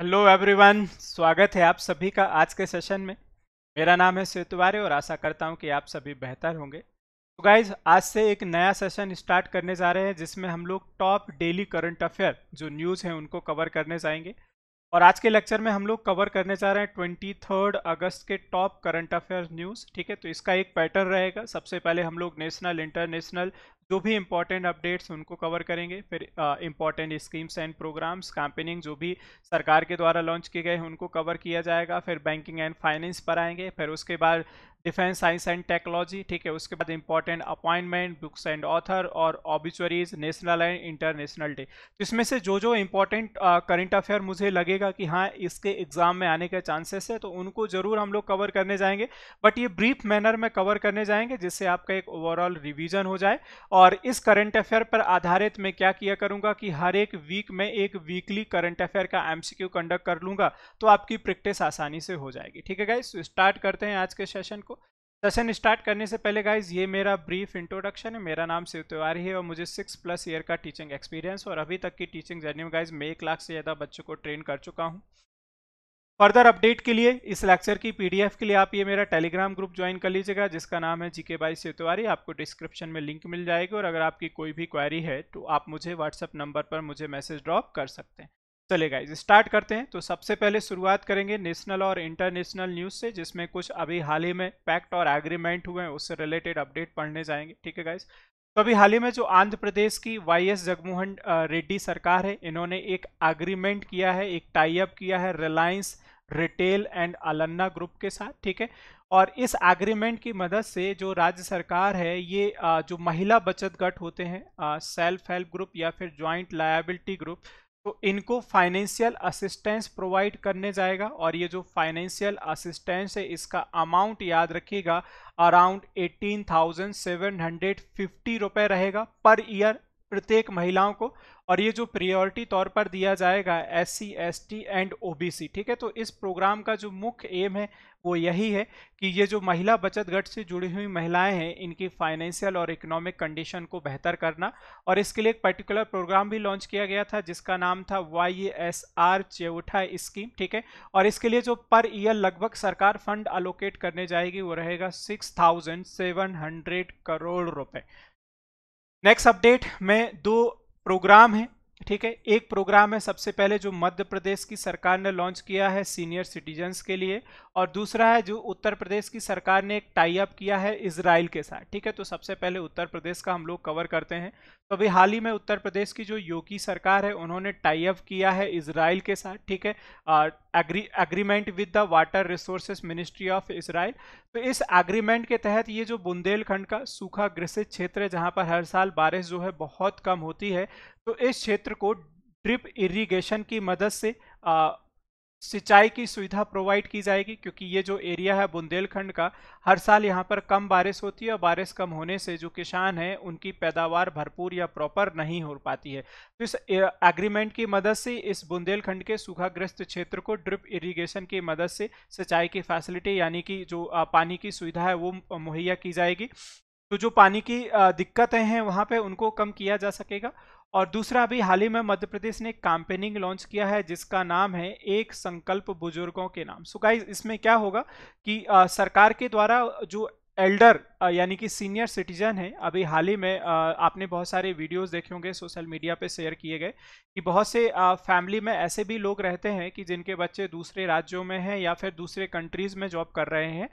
hello everyone स्वागत है आप सभी का आज के सेशन में मेरा नाम है सेतुवारे और आशा करता हूं कि आप सभी बेहतर होंगे तो गाइज आज से एक नया सेशन स्टार्ट करने जा रहे हैं जिसमें हम लोग टॉप डेली करंट अफेयर जो न्यूज़ हैं उनको कवर करने जाएंगे और आज के लेक्चर में हम लोग कवर करने जा रहे हैं ट्वेंटी थर्ड अगस्त के टॉप करंट अफेयर न्यूज़ ठीक है तो इसका एक पैटर्न रहेगा सबसे पहले हम लोग नेशनल इंटरनेशनल जो भी इम्पोर्टेंट अपडेट्स उनको कवर करेंगे फिर important schemes and programmes campaigning जो भी सरकार के द्वारा लॉन्च किए गए हैं उनको कवर किया जाएगा फिर बैंकिंग एंड फाइनेंस पर आएंगे फिर उसके बाद डिफेंस साइंस एंड टेक्नोलॉजी ठीक है उसके बाद important appointment books and author और obituaries national and international day तो इसमें से जो जो इंपॉर्टेंट करंट अफेयर मुझे लगेगा कि हाँ इसके एग्जाम में आने के चांसेस है तो उनको जरूर हम लोग कवर करने जाएंगे बट ये ब्रीफ मैनर में कवर करने जाएंगे जिससे आपका एक ओवरऑल रिविजन हो जाए और इस करंट अफेयर पर आधारित मैं क्या किया करूँगा कि हर एक वीक में एक वीकली करंट अफेयर का एम कंडक्ट कर लूँगा तो आपकी प्रैक्टिस आसानी से हो जाएगी ठीक है गाइज स्टार्ट तो करते हैं आज के सेशन को सेशन स्टार्ट करने से पहले गाइज ये मेरा ब्रीफ इंट्रोडक्शन है मेरा नाम शिव तिवारी है और मुझे सिक्स प्लस ईयर का टीचिंग एक्सपीरियंस और अभी तक की टीचिंग जर्नी में गाइज मैं एक लाख से ज़्यादा बच्चों को ट्रेन कर चुका हूँ फर्दर अपडेट के लिए इस लेक्चर की पीडीएफ के लिए आप ये मेरा टेलीग्राम ग्रुप ज्वाइन कर लीजिएगा जिसका नाम है जीके बाई शिव तिवारी आपको डिस्क्रिप्शन में लिंक मिल जाएगी और अगर आपकी कोई भी क्वारी है तो आप मुझे व्हाट्सअप नंबर पर मुझे मैसेज ड्रॉप कर सकते हैं चले गाइज स्टार्ट करते हैं तो सबसे पहले शुरुआत करेंगे नेशनल और इंटरनेशनल न्यूज़ से जिसमें कुछ अभी हाल ही में पैक्ट और एग्रीमेंट हुए हैं उससे रिलेटेड अपडेट पढ़ने जाएंगे ठीक है गाइज तो अभी हाल ही में जो आंध्र प्रदेश की वाई एस जगमोहन रेड्डी सरकार है इन्होंने एक एग्रीमेंट किया है एक टाइप किया है रिलायंस रिटेल एंड अलन्ना ग्रुप के साथ ठीक है और इस एग्रीमेंट की मदद से जो राज्य सरकार है ये जो महिला बचत गट होते हैं सेल्फ हेल्प ग्रुप या फिर ज्वाइंट लायबिलिटी ग्रुप तो इनको फाइनेंशियल असिस्टेंस प्रोवाइड करने जाएगा और ये जो फाइनेंशियल असिस्टेंस है इसका अमाउंट याद रखिएगा around eighteen thousand seven hundred fifty रुपये रहेगा पर ईयर प्रत्येक महिलाओं को और ये जो प्रियोरिटी तौर पर दिया जाएगा S C S T and O B C ठीक है तो इस प्रोग्राम का जो मुख्य एम है वो यही है कि ये जो महिला बचत गट से जुड़ी हुई महिलाएं हैं इनकी फाइनेंशियल और इकोनॉमिक कंडीशन को बेहतर करना और इसके लिए एक पर्टिकुलर प्रोग्राम भी लॉन्च किया गया था जिसका नाम था Y S R Cheyutha scheme ठीक है और इसके लिए जो पर ईयर लगभग सरकार फंड अलोकेट करने जाएगी वो रहेगा six thousand seven hundred crore रुपए नेक्स्ट अपडेट में दो प्रोग्राम हैं ठीक है एक प्रोग्राम है सबसे पहले जो मध्य प्रदेश की सरकार ने लॉन्च किया है सीनियर सिटीजन्स के लिए और दूसरा है जो उत्तर प्रदेश की सरकार ने एक टाई अप किया है इसराइल के साथ ठीक है तो सबसे पहले उत्तर प्रदेश का हम लोग कवर करते हैं तो अभी हाल ही में उत्तर प्रदेश की जो योगी सरकार है उन्होंने टाई अप किया है इसराइल के साथ ठीक है agree agreement with the water resources ministry of Israel तो इस एग्रीमेंट के तहत ये जो बुंदेलखंड का सूखा ग्रसित क्षेत्र है जहाँ पर हर साल बारिश जो है बहुत कम होती है तो इस क्षेत्र को ड्रिप इरिगेशन की मदद से सिंचाई की सुविधा प्रोवाइड की जाएगी क्योंकि ये जो एरिया है बुंदेलखंड का हर साल यहाँ पर कम बारिश होती है और बारिश कम होने से जो किसान हैं उनकी पैदावार भरपूर या प्रॉपर नहीं हो पाती है तो इस एग्रीमेंट की मदद से इस बुंदेलखंड के सूखाग्रस्त क्षेत्र को ड्रिप इरीगेशन की मदद से सिंचाई की फैसिलिटी यानी कि जो पानी की सुविधा है वो मुहैया की जाएगी तो जो पानी की दिक्कतें हैं वहाँ पर उनको कम किया जा सकेगा और दूसरा अभी हाल ही में मध्य प्रदेश ने एक कैंपेनिंग लॉन्च किया है जिसका नाम है एक संकल्प बुजुर्गों के नाम सो गाइस इसमें क्या होगा कि आ, सरकार के द्वारा जो एल्डर यानी कि सीनियर सिटीजन है अभी हाल ही में आपने बहुत सारे वीडियोस देखे होंगे सोशल मीडिया पे शेयर किए गए कि बहुत से फैमिली में ऐसे भी लोग रहते हैं कि जिनके बच्चे दूसरे राज्यों में हैं या फिर दूसरे कंट्रीज़ में जॉब कर रहे हैं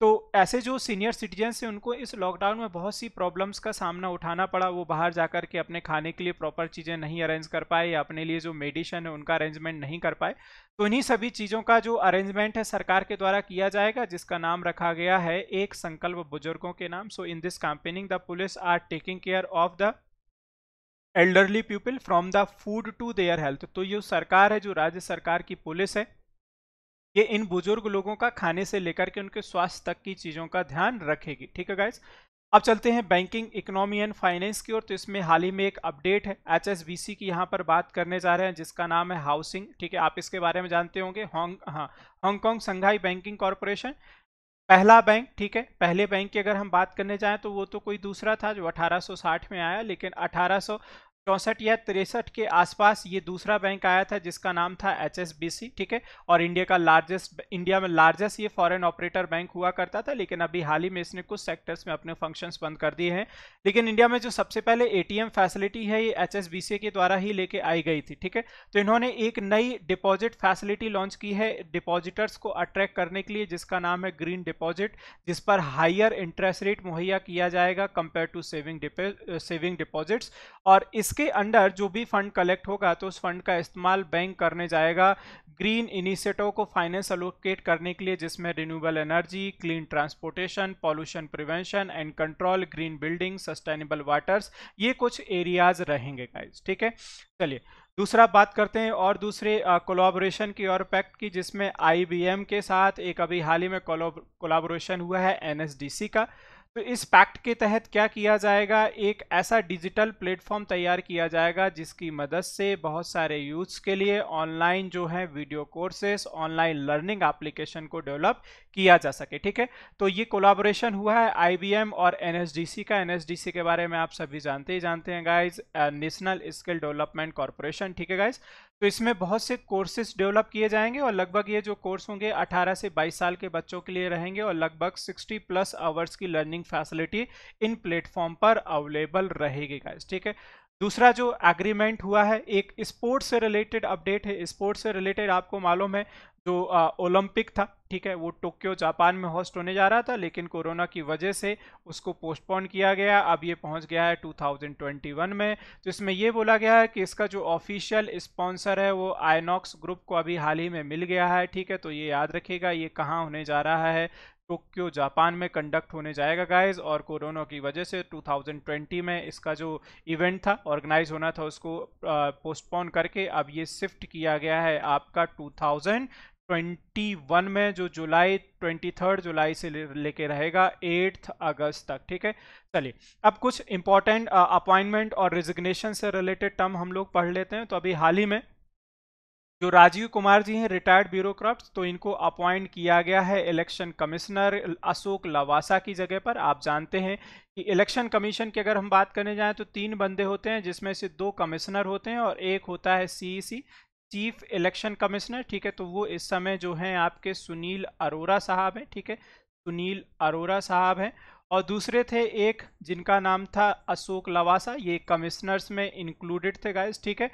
तो ऐसे जो सीनियर सिटीजन्स हैं उनको इस लॉकडाउन में बहुत सी प्रॉब्लम्स का सामना उठाना पड़ा वो बाहर जाकर के अपने खाने के लिए प्रॉपर चीज़ें नहीं अरेंज कर पाए या अपने लिए जो मेडिसिन है उनका अरेंजमेंट नहीं कर पाए तो इन्हीं सभी चीज़ों का जो अरेंजमेंट है सरकार के द्वारा किया जाएगा जिसका नाम रखा गया है एक संकल्प बुजुर्गों के नाम so in this campaigning the police are taking care of the elderly people from the food to their health तो ये सरकार है जो राज्य सरकार की पुलिस है ये इन बुजुर्ग लोगों का खाने से लेकर के उनके स्वास्थ्य तक की चीज़ों का ध्यान रखेगी ठीक है गाइज अब चलते हैं बैंकिंग इकोनॉमी एंड फाइनेंस की ओर तो इसमें हाल ही में एक अपडेट है एचएसबीसी की यहाँ पर बात करने जा रहे हैं जिसका नाम है हाउसिंग ठीक है आप इसके बारे में जानते होंगे हॉन्ग हाँ हांगकॉन्ग संघाई बैंकिंग कॉरपोरेशन पहला बैंक ठीक है पहले बैंक की अगर हम बात करने जाएं तो वो तो कोई दूसरा था जो 1860 में आया लेकिन चौंसठ या तिरसठ के आसपास ये दूसरा बैंक आया था जिसका नाम था एच ठीक है और इंडिया का लार्जेस्ट इंडिया में लार्जेस्ट ये फॉरेन ऑपरेटर बैंक हुआ करता था लेकिन अभी हाल ही में इसने कुछ सेक्टर्स में अपने फंक्शंस बंद कर दिए हैं लेकिन इंडिया में जो सबसे पहले ए फैसिलिटी है ये एच के द्वारा ही लेके आई गई थी ठीक है तो इन्होंने एक नई डिपॉजिट फैसिलिटी लॉन्च की है डिपॉजिटर्स को अट्रैक्ट करने के लिए जिसका नाम है ग्रीन डिपॉजिट जिस पर हाइयर इंटरेस्ट रेट मुहैया किया जाएगा compare to saving saving deposits और इस इसके अंडर जो भी फंड कलेक्ट होगा तो उस फंड का इस्तेमाल बैंक करने जाएगा ग्रीन इनिशिएटिव को फाइनेंस अलोकेट करने के लिए जिसमें renewable energy clean transportation pollution prevention and control green building sustainable waters ये कुछ एरियाज रहेंगे गाइज ठीक है चलिए दूसरा बात करते हैं और दूसरे कोलाबोरेशन की और पैक्ट की जिसमें आई के साथ एक अभी हाल ही में कोलाबोरेशन हुआ है एन का तो इस पैक्ट के तहत क्या किया जाएगा एक ऐसा डिजिटल प्लेटफॉर्म तैयार किया जाएगा जिसकी मदद से बहुत सारे यूथ्स के लिए ऑनलाइन जो है video courses online learning application को डेवलप किया जा सके ठीक है तो ये कोलाबोरेशन हुआ है आईबीएम और एनएसडीसी का एनएसडीसी के बारे में आप सभी जानते ही जानते हैं guys national skill development corporation ठीक है गाइज तो इसमें बहुत से कोर्सेज डेवलप किए जाएंगे और लगभग ये जो कोर्स होंगे 18 से 22 साल के बच्चों के लिए रहेंगे और लगभग 60 प्लस आवर्स की लर्निंग फैसिलिटी इन प्लेटफॉर्म पर अवेलेबल रहेगी गाइस ठीक है दूसरा जो एग्रीमेंट हुआ है एक स्पोर्ट्स से रिलेटेड अपडेट है स्पोर्ट्स से रिलेटेड आपको मालूम है जो ओलंपिक था ठीक है वो टोक्यो जापान में होस्ट होने जा रहा था लेकिन कोरोना की वजह से उसको पोस्टपोन किया गया अब ये पहुंच गया है 2021 में तो इसमें ये बोला गया है कि इसका जो ऑफिशियल स्पॉन्सर है वो आइनॉक्स ग्रुप को अभी हाल ही में मिल गया है ठीक है तो ये याद रखिएगा ये कहाँ होने जा रहा है टोक्यो जापान में कंडक्ट होने जाएगा गाइस और कोरोना की वजह से 2020 में इसका जो इवेंट था ऑर्गेनाइज होना था उसको पोस्टपोन करके अब ये शिफ्ट किया गया है आपका 2021 में जो जुलाई 23 जुलाई से लेके रहेगा 8 अगस्त तक ठीक है चलिए अब कुछ इंपॉर्टेंट अपॉइंटमेंट और रिजिग्नेशन से रिलेटेड टर्म हम लोग पढ़ लेते हैं तो अभी हाल ही में जो राजीव कुमार जी हैं रिटायर्ड ब्यूरोक्राट तो इनको अपॉइंट किया गया है इलेक्शन कमिश्नर अशोक लवासा की जगह पर आप जानते हैं कि इलेक्शन कमीशन की अगर हम बात करने जाएं तो तीन बंदे होते हैं जिसमें से दो कमिश्नर होते हैं और एक होता है सीईसी चीफ इलेक्शन कमिश्नर ठीक है तो वो इस समय जो हैं आपके सुनील अरोरा साहब हैं ठीक है सुनील अरोरा साहब हैं और दूसरे थे एक जिनका नाम था अशोक लवासा ये कमिश्नर्स में इंक्लूडेड थे गाइज ठीक है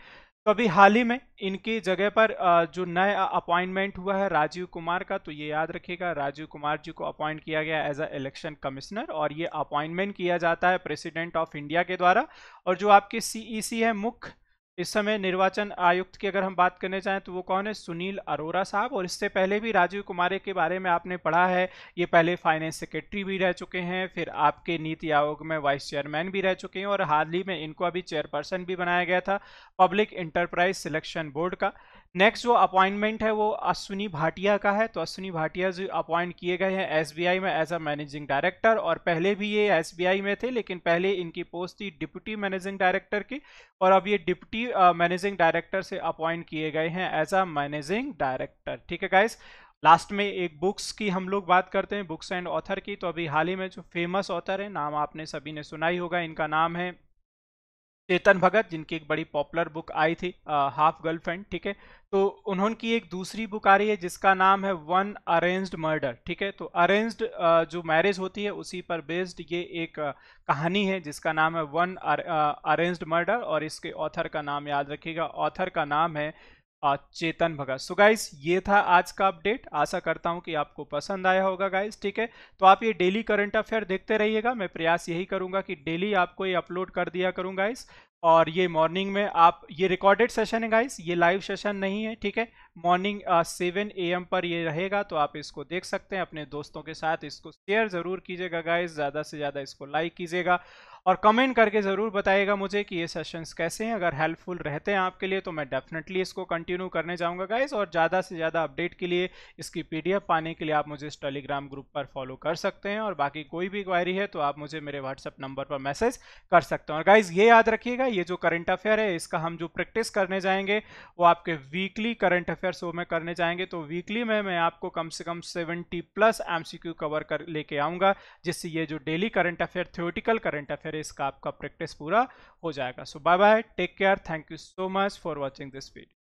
तो अभी हाल ही में इनकी जगह पर जो नया अपॉइंटमेंट हुआ है राजीव कुमार का तो ये याद रखिएगा राजीव कुमार जी को अपॉइंट किया गया एज अ इलेक्शन कमिश्नर और ये अपॉइंटमेंट किया जाता है प्रेसिडेंट ऑफ इंडिया के द्वारा और जो आपके सीईसी e है मुख्य इस समय निर्वाचन आयुक्त की अगर हम बात करने चाहें तो वो कौन है सुनील अरोरा साहब और इससे पहले भी राजीव कुमार के बारे में आपने पढ़ा है ये पहले फाइनेंस सेक्रेटरी भी रह चुके हैं फिर आपके नीति आयोग में वाइस चेयरमैन भी रह चुके हैं और हाल ही में इनको अभी चेयरपर्सन भी बनाया गया था पब्लिक इंटरप्राइज सिलेक्शन बोर्ड का नेक्स्ट जो अपॉइंटमेंट है वो अश्विनी भाटिया का है तो अश्विनी भाटिया जी अपॉइंट किए गए हैं एसबीआई में एज अ मैनेजिंग डायरेक्टर और पहले भी ये एसबीआई में थे लेकिन पहले इनकी पोस्ट थी डिप्टी मैनेजिंग डायरेक्टर की और अब ये डिप्टी मैनेजिंग डायरेक्टर से अपॉइंट किए गए हैं एज अ मैनेजिंग डायरेक्टर ठीक है गाइज लास्ट में एक बुक्स की हम लोग बात करते हैं बुक्स एंड ऑथर की तो अभी हाल ही में जो फेमस ऑथर है नाम आपने सभी ने सुना ही होगा इनका नाम है चेतन भगत जिनकी एक बड़ी पॉपुलर बुक आई थी आ, हाफ गर्लफ्रेंड ठीक है तो उन्होंने की एक दूसरी बुक आ रही है जिसका नाम है वन अरेंज्ड मर्डर ठीक है तो अरेंज्ड जो मैरिज होती है उसी पर बेस्ड ये एक कहानी है जिसका नाम है वन अरेंज्ड मर्डर और इसके ऑथर का नाम याद रखिएगा ऑथर का नाम है चेतन भगत सो गाइस ये था आज का अपडेट आशा करता हूँ कि आपको पसंद आया होगा गाइस ठीक है तो आप ये डेली करंट अफेयर देखते रहिएगा मैं प्रयास यही करूँगा कि डेली आपको ये अपलोड कर दिया करूँ गाइस और ये मॉर्निंग में आप ये रिकॉर्डेड सेशन है गाइस ये लाइव सेशन नहीं है ठीक है मॉर्निंग सेवन ए एम पर ये रहेगा तो आप इसको देख सकते हैं अपने दोस्तों के साथ इसको शेयर ज़रूर कीजिएगा गाइस ज़्यादा से ज़्यादा इसको लाइक कीजिएगा और कमेंट करके ज़रूर बताइएगा मुझे कि ये सेशंस कैसे हैं अगर हेल्पफुल रहते हैं आपके लिए तो मैं डेफिनेटली इसको कंटिन्यू करने जाऊँगा गाइज और ज़्यादा से ज़्यादा अपडेट के लिए इसकी पी पाने के लिए आप मुझे इस टेलीग्राम ग्रुप पर फॉलो कर सकते हैं और बाकी कोई भी क्वायरी है तो आप मुझे मेरे व्हाट्सअप नंबर पर मैसेज कर सकते हैं और गाइज ये याद रखिएगा ये जो करंट अफेयर है इसका हम जो प्रैक्टिस करने जाएंगे वो आपके वीकली करंट अफेयर शो में करने जाएंगे तो वीकली में मैं आपको कम से कम सेवेंटी प्लस एम कवर कर लेके आऊँगा जिससे ये जो daily current affair theoretical current affair मेरे इसका आपका प्रैक्टिस पूरा हो जाएगा so bye bye take care thank you so much for watching this video